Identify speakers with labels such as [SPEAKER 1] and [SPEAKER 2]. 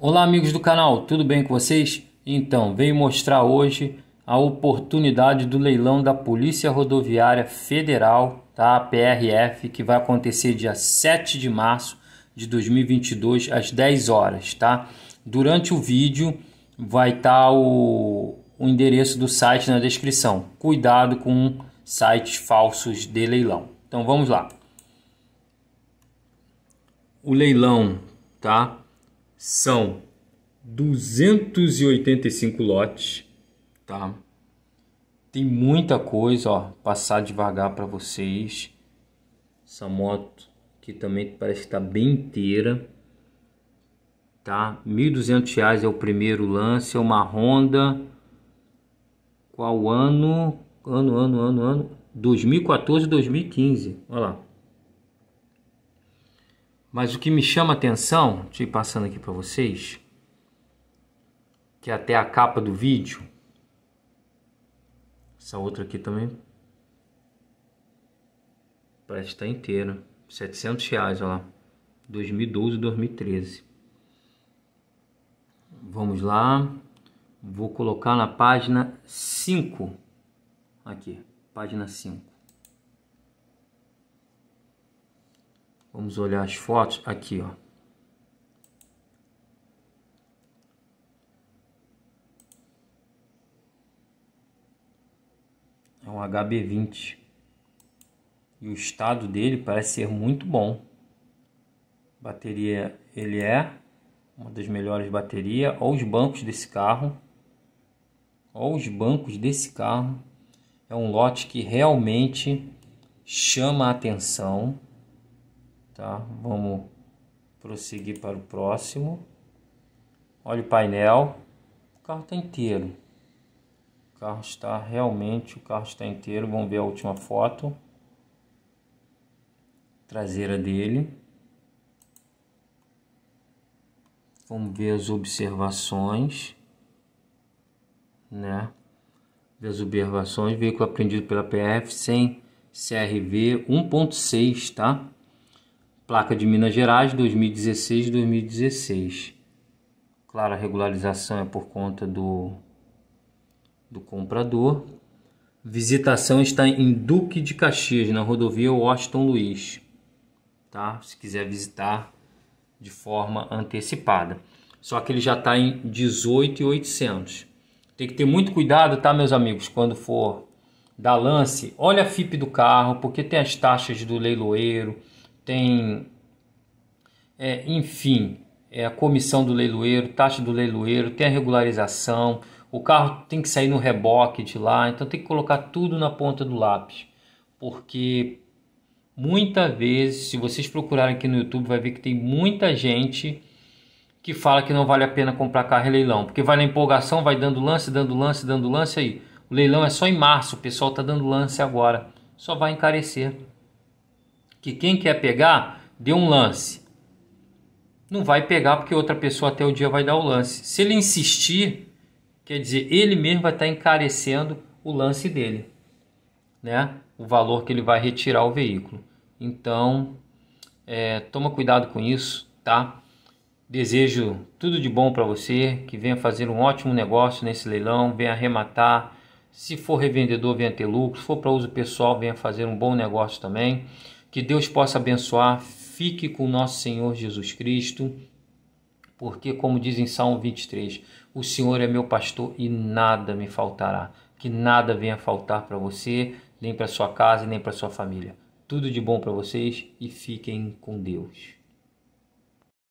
[SPEAKER 1] Olá amigos do canal, tudo bem com vocês? Então, venho mostrar hoje a oportunidade do leilão da Polícia Rodoviária Federal, tá? A PRF, que vai acontecer dia 7 de março de 2022 às 10 horas, tá? Durante o vídeo vai estar tá o, o endereço do site na descrição. Cuidado com sites falsos de leilão. Então vamos lá o leilão, tá? São 285 lotes, tá? Tem muita coisa, ó, passar devagar para vocês. Essa moto que também parece estar tá bem inteira, tá? R$ 1.200 é o primeiro lance, é uma Honda. Qual ano? Ano, ano, ano, ano. 2014, 2015. Olha lá. Mas o que me chama a atenção, deixa eu ir passando aqui para vocês, que é até a capa do vídeo. Essa outra aqui também parece estar tá inteira. 700 reais, olha lá. 2012 2013. Vamos lá. Vou colocar na página 5. Aqui, página 5. Vamos olhar as fotos aqui, ó. É um HB20. E o estado dele parece ser muito bom. Bateria, ele é uma das melhores baterias. Olha os bancos desse carro. Olha os bancos desse carro. É um lote que realmente chama a atenção tá? Vamos prosseguir para o próximo. Olha o painel. O carro está inteiro. O carro está realmente, o carro está inteiro. Vamos ver a última foto. Traseira dele. Vamos ver as observações, né? as observações, veículo apreendido pela PF sem CRV 1.6, tá? placa de Minas Gerais 2016-2016. Claro, a regularização é por conta do, do comprador. Visitação está em Duque de Caxias, na rodovia Washington Luiz. Tá? Se quiser visitar de forma antecipada. Só que ele já está em 18,800. Tem que ter muito cuidado, tá, meus amigos, quando for dar lance. Olha a FIP do carro, porque tem as taxas do leiloeiro tem, é, enfim, é a comissão do leiloeiro, taxa do leiloeiro, tem a regularização, o carro tem que sair no reboque de lá, então tem que colocar tudo na ponta do lápis, porque muitas vezes, se vocês procurarem aqui no YouTube, vai ver que tem muita gente que fala que não vale a pena comprar carro em leilão, porque vai na empolgação, vai dando lance, dando lance, dando lance aí. O leilão é só em março, o pessoal está dando lance agora, só vai encarecer que quem quer pegar dê um lance. Não vai pegar porque outra pessoa até o dia vai dar o lance. Se ele insistir, quer dizer, ele mesmo vai estar encarecendo o lance dele, né? O valor que ele vai retirar o veículo. Então, é, toma cuidado com isso, tá? Desejo tudo de bom para você, que venha fazer um ótimo negócio nesse leilão, venha arrematar. Se for revendedor, venha ter lucro. Se for para uso pessoal, venha fazer um bom negócio também. Que Deus possa abençoar. Fique com nosso Senhor Jesus Cristo, porque, como diz em Salmo 23, o Senhor é meu pastor e nada me faltará. Que nada venha faltar para você, nem para sua casa, nem para sua família. Tudo de bom para vocês e fiquem com Deus.